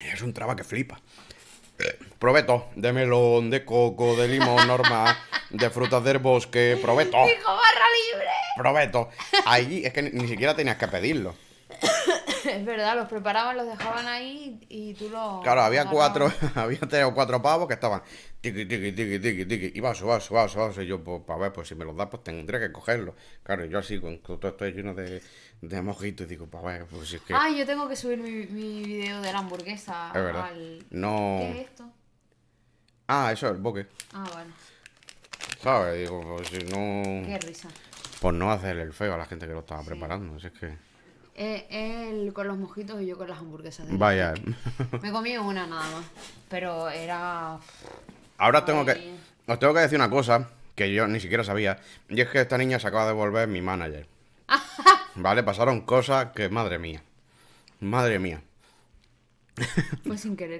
Es un traba que flipa. Probeto, de melón, de coco, de limón normal, de frutas del bosque, probeto ¡Hijo barra libre. Probeto, Ahí es que ni siquiera tenías que pedirlo. es verdad, los preparaban, los dejaban ahí y tú los. Claro, había cuatro, había tres o cuatro pavos que estaban tiqui, tiqui, tiqui, tiqui, tiqui, y vaso, vaso, vaso, vaso. Y yo, pues, para ver, pues si me los da, pues tendré que cogerlos. Claro, yo así, con todo esto lleno de, de mojitos, digo, para ver, pues si es que. Ah, yo tengo que subir mi, mi video de la hamburguesa. Es verdad. Al... ¿Qué es esto? Ah, eso es el boque. Ah, bueno. ¿Sabes? Digo, pues si no. Qué risa. Por pues no hacer el feo a la gente que lo estaba preparando, si es que. Él, con los mojitos y yo con las hamburguesas. Vaya. Me comí una nada más. Pero era. Ahora tengo que. Os tengo que decir una cosa que yo ni siquiera sabía. Y es que esta niña se acaba de volver mi manager. vale, pasaron cosas que, madre mía. Madre mía. Fue sin querer.